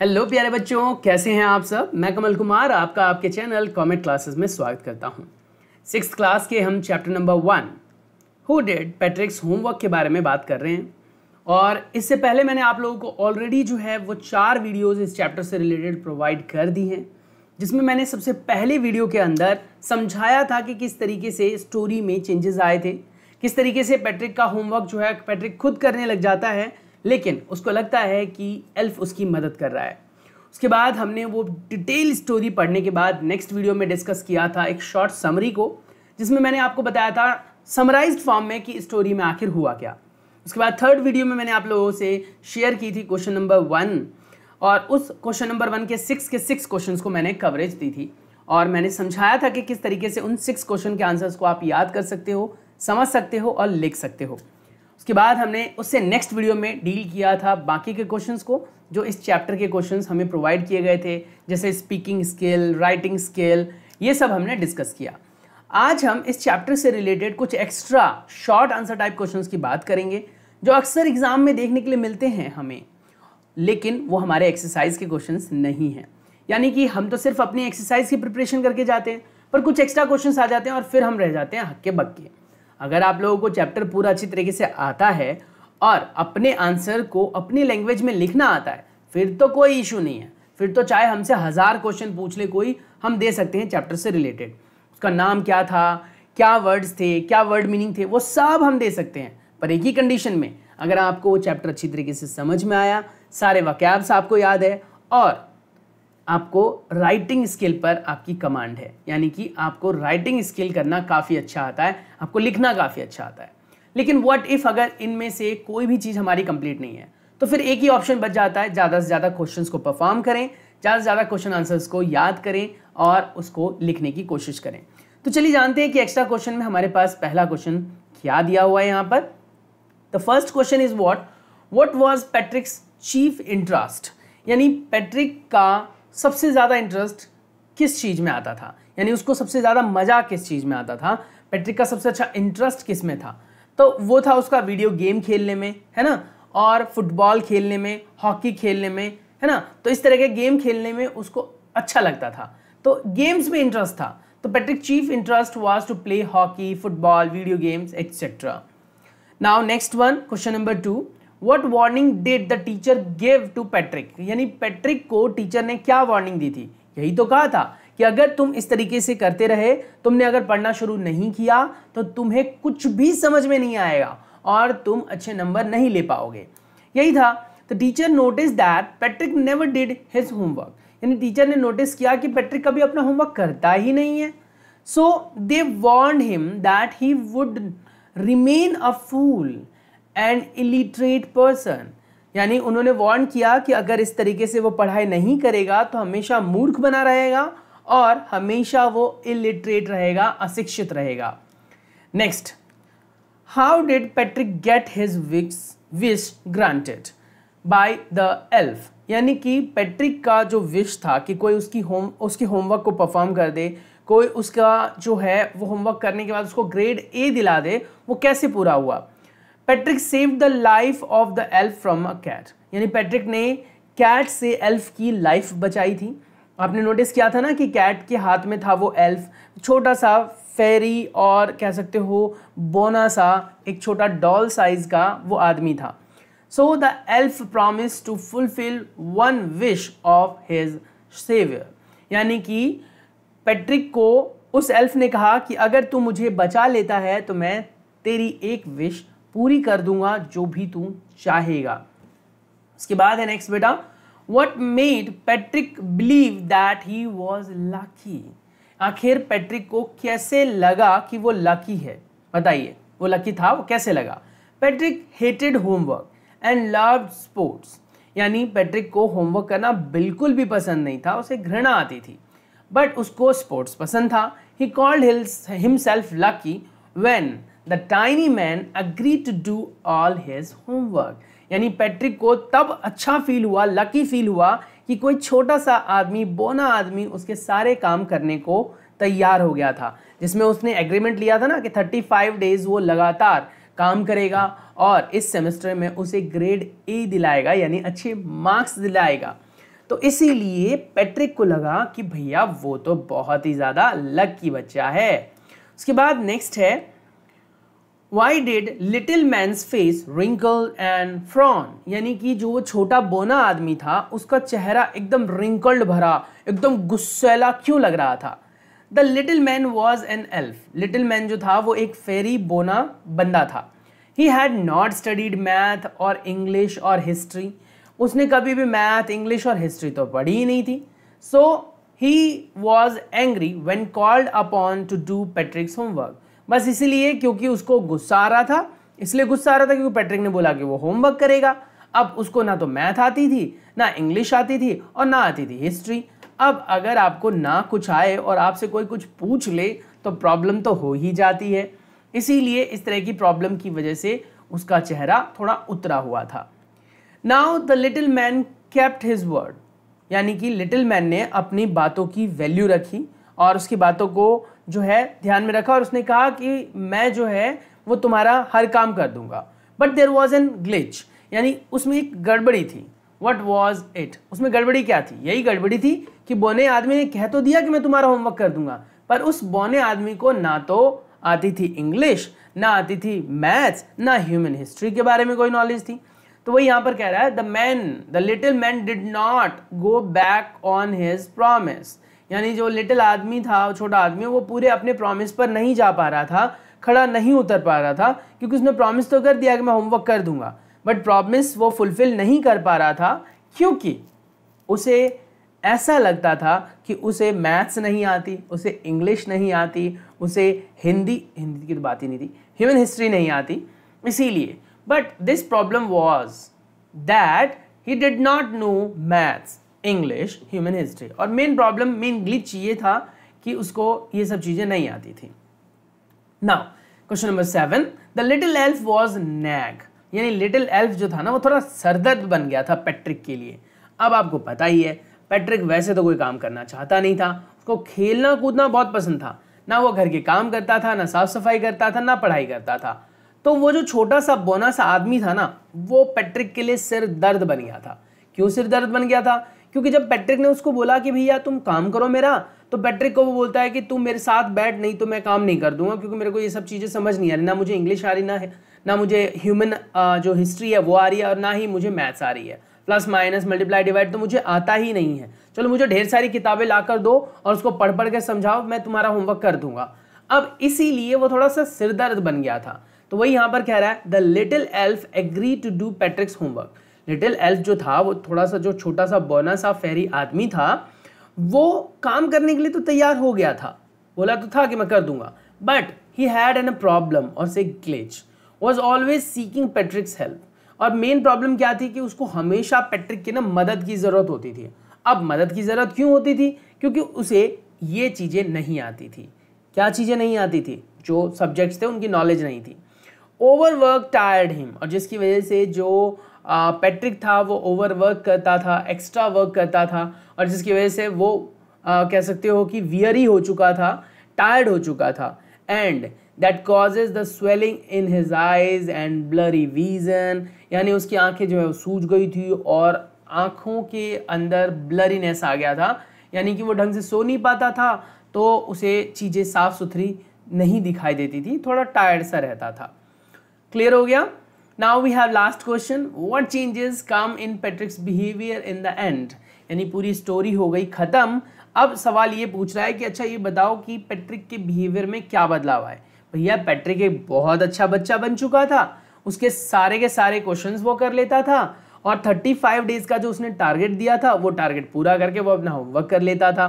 hello प्यारे बच्चों कैसे हैं आप सब मैं कमल कुमार आपका आपके चैनल कॉमेंट क्लासेस में स्वागत करता हूं सिक्स क्लास के हम chapter number one who did Patrick's homework के बारे में बात कर रहे हैं और इससे पहले मैंने आप लोगों को ऑलरेडी जो है वो चार वीडियोज़ इस चैप्टर से रिलेटेड प्रोवाइड कर दी हैं जिसमें मैंने सबसे पहले वीडियो के अंदर समझाया था कि किस तरीके से स्टोरी में चेंजेस आए थे किस तरीके से पैट्रिक का होमवर्क जो है पैट्रिक खुद करने लग जाता है लेकिन उसको लगता है कि एल्फ उसकी मदद कर रहा है उसके बाद हमने वो डिटेल स्टोरी पढ़ने के बाद नेक्स्ट वीडियो में डिस्कस किया था एक शॉर्ट समरी को जिसमें मैंने आपको बताया था समराइज फॉर्म में कि स्टोरी में आखिर हुआ क्या उसके बाद थर्ड वीडियो में मैंने आप लोगों से शेयर की थी क्वेश्चन नंबर वन और उस क्वेश्चन नंबर वन के सिक्स के सिक्स क्वेश्चन को मैंने कवरेज दी थी और मैंने समझाया था कि किस तरीके से उन सिक्स क्वेश्चन के आंसर्स को आप याद कर सकते हो समझ सकते हो और लिख सकते हो उसके बाद हमने उससे नेक्स्ट वीडियो में डील किया था बाकी के क्वेश्चंस को जो इस चैप्टर के क्वेश्चंस हमें प्रोवाइड किए गए थे जैसे स्पीकिंग स्किल राइटिंग स्किल ये सब हमने डिस्कस किया आज हम इस चैप्टर से रिलेटेड कुछ extra short answer type questions की बात करेंगे जो अक्सर एग्जाम में देखने के लिए मिलते हैं हमें लेकिन वो हमारे एक्सरसाइज के क्वेश्चंस नहीं हैं यानी कि हम तो सिर्फ अपनी एक्सरसाइज की प्रिपरेशन करके जाते हैं पर कुछ एक्स्ट्रा क्वेश्चंस आ जाते हैं और फिर हम रह जाते हैं हक्के बक्के अगर आप लोगों को चैप्टर पूरा अच्छी तरीके से आता है और अपने आंसर को अपनी लैंग्वेज में लिखना आता है फिर तो कोई इशू नहीं है फिर तो चाहे हमसे हज़ार क्वेश्चन पूछ ले कोई हम दे सकते हैं चैप्टर से रिलेटेड उसका नाम क्या था क्या वर्ड्स थे क्या वर्ड मीनिंग थे वो सब हम दे सकते हैं पर एक ही कंडीशन में अगर आपको वो चैप्टर अच्छी तरीके से समझ में आया सारे वाक्यांश आपको याद है और आपको राइटिंग स्किल पर आपकी कमांड है यानी कि आपको राइटिंग स्किल करना काफ़ी अच्छा आता है आपको लिखना काफ़ी अच्छा आता है लेकिन व्हाट इफ़ अगर इनमें से कोई भी चीज़ हमारी कंप्लीट नहीं है तो फिर एक ही ऑप्शन बच जाता है ज़्यादा से ज़्यादा क्वेश्चन को परफॉर्म करें ज़्यादा से ज़्यादा क्वेश्चन आंसर्स को याद करें और उसको लिखने की कोशिश करें तो चलिए जानते हैं कि एक्स्ट्रा क्वेश्चन में हमारे पास पहला क्वेश्चन क्या दिया हुआ है यहाँ पर the first question is what what was Patrick's chief interest यानी पैट्रिक का सबसे ज़्यादा इंटरेस्ट किस चीज़ में आता था यानी उसको सबसे ज़्यादा मज़ा किस चीज़ में आता था पैट्रिक का सबसे अच्छा इंटरेस्ट किस में था तो वो था उसका वीडियो गेम खेलने में है ना और फुटबॉल खेलने में हॉकी खेलने में है ना तो इस तरह के गेम खेलने में उसको अच्छा लगता था तो गेम्स में इंटरेस्ट था तो Patrick chief interest was to play hockey football video games etcetera now next one question number two what warning did the teacher give to Patrick यानी पैट्रिक को टीचर ने क्या वार्निंग दी थी यही तो कहा था कि अगर तुम इस तरीके से करते रहे तुमने अगर पढ़ना शुरू नहीं किया तो तुम्हें कुछ भी समझ में नहीं आएगा और तुम अच्छे नंबर नहीं ले पाओगे यही था तो teacher notice that Patrick never did his homework यानी टीचर ने नोटिस किया कि पैट्रिक कभी अपना होमवर्क करता ही नहीं है so they warned him that he would remain a fool and illiterate person यानी उन्होंने वार्न किया कि अगर इस तरीके से वो पढ़ाई नहीं करेगा तो हमेशा मूर्ख बना रहेगा और हमेशा वो इलिटरेट रहेगा अशिक्षित रहेगा next how did Patrick get his wicks wish granted by the elf यानी कि पैट्रिक का जो विश था कि कोई उसकी होम उसके होमवर्क को परफॉर्म कर दे कोई उसका जो है वो होमवर्क करने के बाद उसको ग्रेड ए दिला दे वो कैसे पूरा हुआ Patrick saved the life of the elf from a cat यानी पैट्रिक ने कैट से एल्फ की लाइफ बचाई थी आपने नोटिस किया था ना कि कैट के हाथ में था वो एल्फ छोटा सा फेरी और कह सकते हो बोना सा एक छोटा डॉल साइज का वो आदमी था so the elf promised to fulfil one wish of his saviour यानी कि पैट्रिक को उस एल्फ ने कहा कि अगर तू मुझे बचा लेता है तो मैं तेरी एक विश पूरी कर दूंगा जो भी तू चाहेगा उसके बाद है नेक्स्ट बेटा what made Patrick believe that he was lucky आखिर पैट्रिक को कैसे लगा कि वो लकी है बताइए वो लकी था वो कैसे लगा Patrick hated homework and love sports यानी पैट्रिक को होमवर्क करना बिल्कुल भी पसंद नहीं था उसे घृणा आती थी बट उसको स्पोर्ट्स पसंद था he called himself lucky when the tiny man agree to do all his homework यानी पैट्रिक को तब अच्छा फील हुआ लकी फील हुआ कि कोई छोटा सा आदमी बोना आदमी उसके सारे काम करने को तैयार हो गया था जिसमें उसने एग्रीमेंट लिया था ना कि 35 डेज वो लगातार काम करेगा और इस सेमेस्टर में उसे ग्रेड ए दिलाएगा यानी अच्छे मार्क्स दिलाएगा तो इसीलिए पैट्रिक को लगा कि भैया वो तो बहुत ही ज़्यादा लकी बच्चा है उसके बाद नेक्स्ट है why did little man's face wrinkle and frown यानी कि जो वो छोटा बोना आदमी था उसका चेहरा एकदम रिंकल्ड भरा एकदम गुस्सेला क्यों लग रहा था the little man was an elf little man जो था वो एक फेरी बोना बंदा था he had not studied math और इंग्लिश और हिस्ट्री उसने कभी भी मैथ इंग्लिश और हिस्ट्री तो पढ़ी ही नहीं थी so he was angry when called upon to do Patrick's homework बस इसीलिए क्योंकि उसको गुस्सा आ रहा था इसलिए गुस्सा आ रहा था क्योंकि पैट्रिक ने बोला कि वो होमवर्क करेगा अब उसको ना तो मैथ आती थी ना इंग्लिश आती थी और ना आती थी हिस्ट्री अब अगर आपको ना कुछ आए और आपसे कोई कुछ पूछ ले तो प्रॉब्लम तो हो ही जाती है इसीलिए इस तरह की प्रॉब्लम की वजह से उसका चेहरा थोड़ा उतरा हुआ था now the little man kept his word यानी कि लिटिल मैन ने अपनी बातों की वैल्यू रखी और उसकी बातों को जो है ध्यान में रखा और उसने कहा कि मैं जो है वो तुम्हारा हर काम कर दूंगा but there was an glitch यानी उसमें एक गड़बड़ी थी वट वॉज इट उसमें गड़बड़ी क्या थी यही गड़बड़ी थी कि बोने आदमी ने कह तो दिया कि मैं तुम्हारा होमवर्क कर दूंगा पर उस बोने आदमी को ना तो आती थी इंग्लिश ना आती थी मैथ्स ना ह्यूमन हिस्ट्री के बारे में कोई नॉलेज थी तो वही यहाँ पर कह रहा है the man the little man did not go back on his promise यानी जो लिटिल आदमी था छोटा आदमी वो पूरे अपने प्रॉमिस पर नहीं जा पा रहा था खड़ा नहीं उतर पा रहा था क्योंकि उसने प्रॉमिस तो कर दिया कि मैं होमवर्क कर दूंगा बट प्रॉमिस वो फुलफ़िल नहीं कर पा रहा था क्योंकि उसे ऐसा लगता था कि उसे मैथ्स नहीं आती उसे इंग्लिश नहीं आती उसे हिंदी हिंदी की तो बात ही नहीं थी ह्यूमन हिस्ट्री नहीं आती इसीलिए but this problem was that he did not know maths English human history और मेन प्रॉब्लम मेन ग्लिच ये था कि उसको ये सब चीज़ें नहीं आती थी now question number seven the little elf was nag यानी लिटिल एल्फ जो था ना वो थोड़ा सरदर्द बन गया था पैट्रिक के लिए अब आपको पता ही है पैट्रिक वैसे तो कोई काम करना चाहता नहीं था उसको खेलना कूदना बहुत पसंद था ना वो घर के काम करता था ना साफ सफाई करता था ना पढ़ाई करता था तो वो जो छोटा सा बोना सा आदमी था ना वो पैट्रिक के लिए सिर दर्द बन गया था क्यों सिर दर्द बन गया था क्योंकि जब पैट्रिक ने उसको बोला कि भैया तुम काम करो मेरा तो पैट्रिक को वो बोलता है कि तुम मेरे साथ बैठ नहीं तो मैं काम नहीं कर दूंगा क्योंकि मेरे को ये सब चीज़ें समझ नहीं आ रही ना मुझे इंग्लिश आ रही ना है ना मुझे ह्यूमन जो हिस्ट्री है वो आ रही है और ना ही मुझे मैथ्स आ रही है प्लस माइनस मल्टीप्लाई डिवाइड तो मुझे आता ही नहीं है चलो मुझे ढेर सारी किताबें ला दो और उसको पढ़ पढ़ के समझाओ मैं तुम्हारा होमवर्क कर दूंगा अब इसीलिए वो थोड़ा सा सिरदर्द बन गया था तो वही यहाँ पर कह रहा है the little elf agree to do Patrick's homework little elf जो था वो थोड़ा सा जो छोटा सा बौना सा फेरी आदमी था वो काम करने के लिए तो तैयार हो गया था बोला तो था कि मैं कर दूंगा but he had an a problem और से glitch was always seeking Patrick's help और मेन प्रॉब्लम क्या थी कि उसको हमेशा पेट्रिक की ना मदद की ज़रूरत होती थी अब मदद की ज़रूरत क्यों होती थी क्योंकि उसे ये चीज़ें नहीं आती थी क्या चीज़ें नहीं आती थी जो सब्जेक्ट्स थे उनकी नॉलेज नहीं थी ओवर वर्क टायर्ड हिम और जिसकी वजह से जो पैट्रिक था वो ओवर वर्क करता था एक्स्ट्रा वर्क करता था और जिसकी वजह से वो आ, कह सकते हो कि वियरी हो चुका था टायर्ड हो चुका था and that causes the swelling in his eyes and blurry vision यानी उसकी आंखें जो है वो सूज गई थी और आँखों के अंदर ब्लरीनेस आ गया था यानी कि वो ढंग से सो नहीं पाता था तो उसे चीज़ें साफ़ सुथरी नहीं दिखाई देती थी थोड़ा टायर्ड सा रहता था क्लियर हो गया now we have last question what changes come in Patrick's behaviour in the end यानी पूरी स्टोरी हो गई ख़त्म अब सवाल ये पूछ रहा है कि अच्छा ये बताओ कि पेट्रिक के बिहेवियर में क्या बदलाव आए भैया पेट्रिक एक बहुत अच्छा बच्चा बन चुका था उसके सारे के सारे क्वेश्चन वो कर लेता था और 35 डेज का जो उसने टारगेट दिया था वो टारगेट पूरा करके वो अपना होमवर्क कर लेता था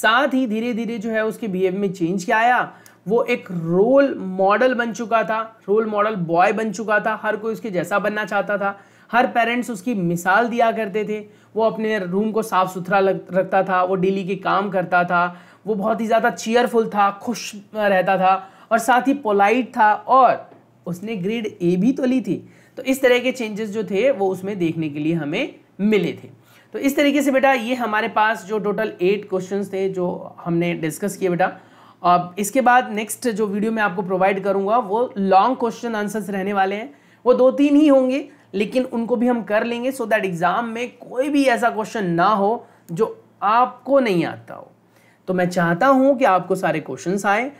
साथ ही धीरे धीरे जो है उसके बिहेवियर में चेंज क्या आया वो एक रोल मॉडल बन चुका था रोल मॉडल बॉय बन चुका था हर कोई उसके जैसा बनना चाहता था हर पेरेंट्स उसकी मिसाल दिया करते थे वो अपने रूम को साफ़ सुथरा रखता था वो डेली के काम करता था वो बहुत ही ज़्यादा चेयरफुल था खुश रहता था और साथ ही पोलाइट था और उसने ग्रेड ए भी तो ली थी तो इस तरह के चेंजेस जो थे वो उसमें देखने के लिए हमें मिले थे तो इस तरीके से बेटा ये हमारे पास जो टोटल एट क्वेश्चंस थे जो हमने डिस्कस किए बेटा अब इसके बाद नेक्स्ट जो वीडियो मैं आपको प्रोवाइड करूंगा वो लॉन्ग क्वेश्चन आंसर्स रहने वाले हैं वो दो तीन ही होंगे लेकिन उनको भी हम कर लेंगे सो दैट एग्ज़ाम में कोई भी ऐसा क्वेश्चन ना हो जो आपको नहीं आता हो तो मैं चाहता हूँ कि आपको सारे क्वेश्चन आए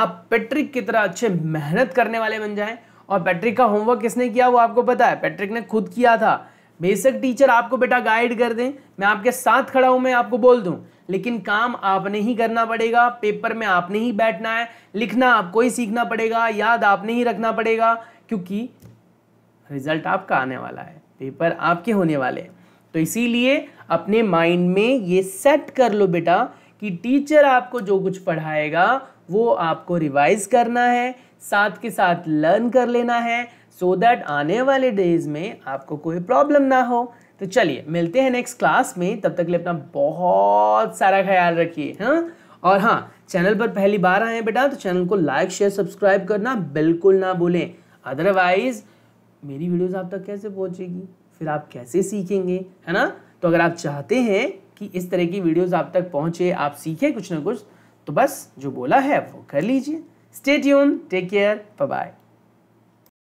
आप पैट्रिक की तरह अच्छे मेहनत करने वाले बन जाएं और पैट्रिक का होमवर्क किसने किया वो आपको पता है पैट्रिक ने खुद किया था बेसिक टीचर आपको बेटा गाइड कर दें मैं आपके साथ खड़ा हूँ मैं आपको बोल दूँ लेकिन काम आपने ही करना पड़ेगा पेपर में आपने ही बैठना है लिखना आपको ही सीखना पड़ेगा याद आपने ही रखना पड़ेगा क्योंकि रिजल्ट आपका आने वाला है पेपर आपके होने वाले हैं तो इसीलिए अपने माइंड में ये सेट कर लो बेटा कि टीचर आपको जो कुछ पढ़ाएगा वो आपको रिवाइज करना है साथ के साथ लर्न कर लेना है सो so दैट आने वाले डेज में आपको कोई प्रॉब्लम ना हो तो चलिए मिलते हैं नेक्स्ट क्लास में तब तक लिए अपना बहुत सारा ख्याल रखिए हाँ और हाँ चैनल पर पहली बार आए हैं बेटा तो चैनल को लाइक शेयर सब्सक्राइब करना बिल्कुल ना भूलें अदरवाइज मेरी वीडियोस आप तक कैसे पहुंचेगी फिर आप कैसे सीखेंगे है ना तो अगर आप चाहते हैं कि इस तरह की वीडियोज़ आप तक पहुँचे आप सीखें कुछ ना कुछ तो बस जो बोला है वो कर लीजिए स्टेट यून टेक केयर बाय